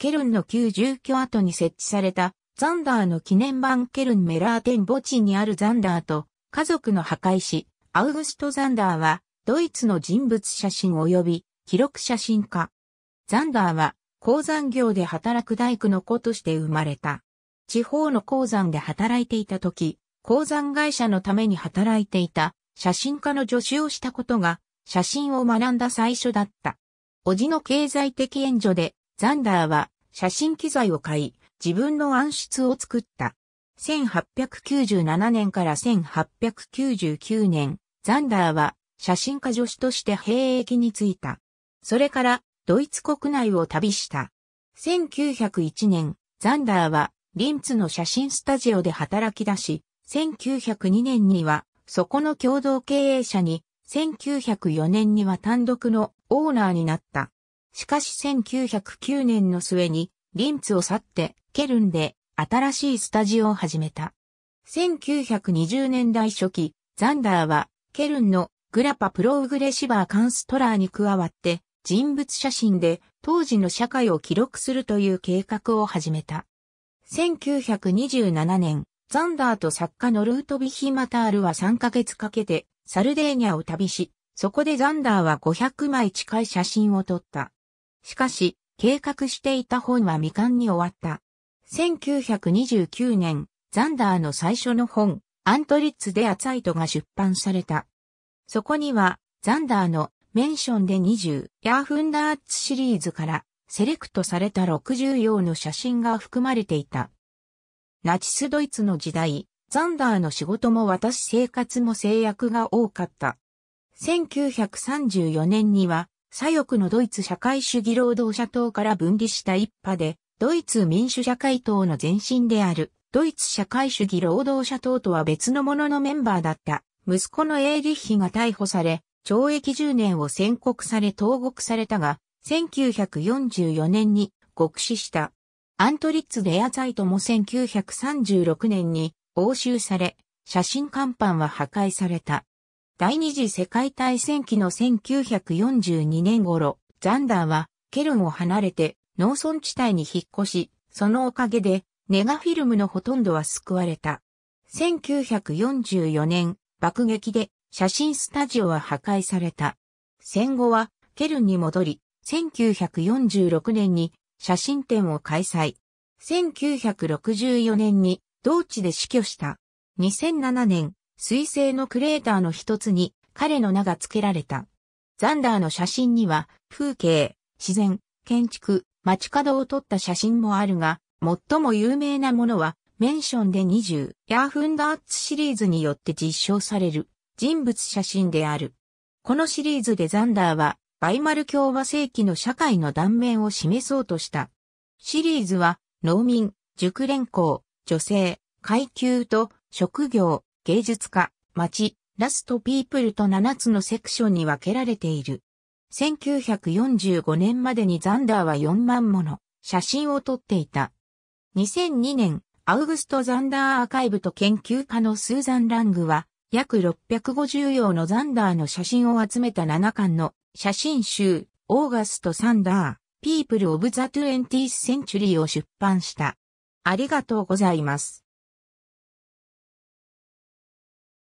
ケルンの旧住居跡に設置されたザンダーの記念版ケルンメラーテン墓地にあるザンダーと家族の破壊し、アウグスト・ザンダーはドイツの人物写真及び記録写真家。ザンダーは鉱山業で働く大工の子として生まれた。地方の鉱山で働いていた時、鉱山会社のために働いていた写真家の助手をしたことが写真を学んだ最初だった。叔父の経済的援助でザンダーは写真機材を買い、自分の暗室を作った。1897年から1899年、ザンダーは写真家助手として兵役に就いた。それからドイツ国内を旅した。1901年、ザンダーはリンツの写真スタジオで働き出し、1902年にはそこの共同経営者に、1904年には単独のオーナーになった。しかし1909年の末にリンツを去ってケルンで新しいスタジオを始めた。1920年代初期、ザンダーはケルンのグラパプローグレシバーカンストラーに加わって人物写真で当時の社会を記録するという計画を始めた。1927年、ザンダーと作家のルートビヒマタールは3ヶ月かけてサルデーニャを旅し、そこでザンダーは500枚近い写真を撮った。しかし、計画していた本は未完に終わった。1929年、ザンダーの最初の本、アントリッツ・デア・ツァイトが出版された。そこには、ザンダーのメンションで20ヤーフンダーツシリーズからセレクトされた60用の写真が含まれていた。ナチスドイツの時代、ザンダーの仕事も私生活も制約が多かった。1934年には左翼のドイツ社会主義労働者党から分離した一派で、ドイツ民主社会党の前身である、ドイツ社会主義労働者党とは別のもののメンバーだった、息子のエーリッヒが逮捕され、懲役10年を宣告され投獄されたが、1944年に獄死した。アントリッツ・レアザイトも1936年に押収され、写真看板は破壊された。第二次世界大戦期の1942年頃、ザンダーはケルンを離れて農村地帯に引っ越し、そのおかげでネガフィルムのほとんどは救われた。1944年、爆撃で写真スタジオは破壊された。戦後はケルンに戻り、1946年に写真展を開催。1964年に同地で死去した。2007年、水星のクレーターの一つに彼の名が付けられた。ザンダーの写真には風景、自然、建築、街角を撮った写真もあるが、最も有名なものはメンションで20ヤーフンダーツシリーズによって実証される人物写真である。このシリーズでザンダーはバイマル共和世紀の社会の断面を示そうとした。シリーズは農民、熟練工、女性、階級と職業、芸術家、街、ラストピープルと7つのセクションに分けられている。1945年までにザンダーは4万もの写真を撮っていた。2002年、アウグスト・ザンダーアーカイブと研究家のスーザン・ラングは、約650用のザンダーの写真を集めた7巻の写真集、オーガスト・サンダー、ピープル・オブ・ザ・2 0ィース・センチュリーを出版した。ありがとうございます。